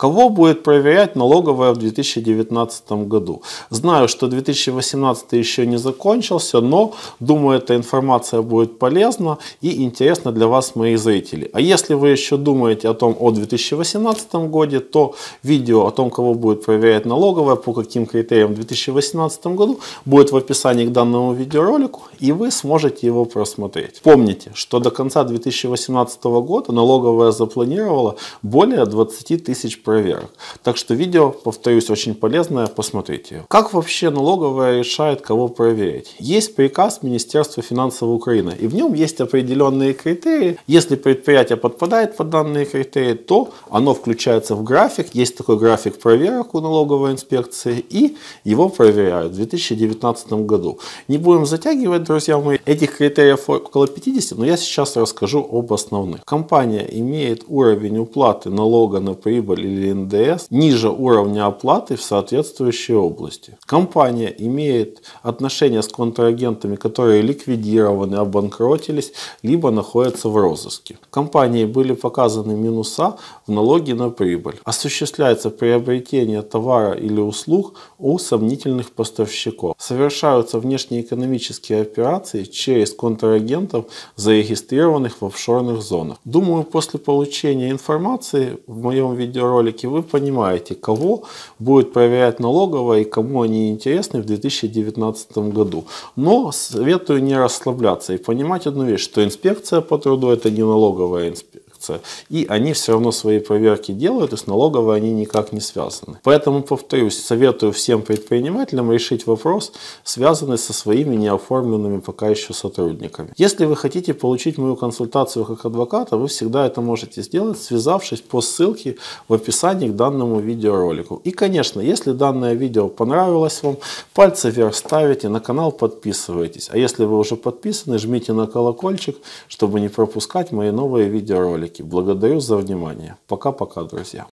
Кого будет проверять налоговая в 2019 году? Знаю, что 2018 еще не закончился, но думаю, эта информация будет полезна и интересна для вас, мои зрители. А если вы еще думаете о том о 2018 году, то видео о том, кого будет проверять налоговая, по каким критериям в 2018 году, будет в описании к данному видеоролику, и вы сможете его просмотреть. Помните, что до конца 2018 года налоговая запланировала более 20 тысяч проверок. Так что видео, повторюсь, очень полезное, посмотрите. Как вообще налоговая решает, кого проверить? Есть приказ Министерства финансов Украины, и в нем есть определенные критерии. Если предприятие подпадает под данные критерии, то оно включается в график. Есть такой график проверок у налоговой инспекции, и его проверяют в 2019 году. Не будем затягивать, друзья мои, этих критериев около 50, но я сейчас расскажу об основных. Компания имеет уровень уплаты налога на прибыль или или НДС ниже уровня оплаты в соответствующей области. Компания имеет отношения с контрагентами, которые ликвидированы, обанкротились, либо находятся в розыске. Компании были показаны минуса в налоге на прибыль. Осуществляется приобретение товара или услуг у сомнительных поставщиков. Совершаются внешнеэкономические операции через контрагентов, зарегистрированных в офшорных зонах. Думаю, после получения информации в моем видеоролике ролике, вы понимаете, кого будет проверять налоговая и кому они интересны в 2019 году. Но советую не расслабляться и понимать одну вещь, что инспекция по труду это не налоговая инспекция инспекция. И они все равно свои проверки делают, и с налоговой они никак не связаны. Поэтому, повторюсь, советую всем предпринимателям решить вопрос, связанный со своими неоформленными пока еще сотрудниками. Если вы хотите получить мою консультацию как адвоката, вы всегда это можете сделать, связавшись по ссылке в описании к данному видеоролику. И, конечно, если данное видео понравилось вам, пальцы вверх ставите, на канал подписывайтесь. А если вы уже подписаны, жмите на колокольчик, чтобы не пропускать мои новые видеоролики ролике. Благодарю за внимание. Пока-пока, друзья.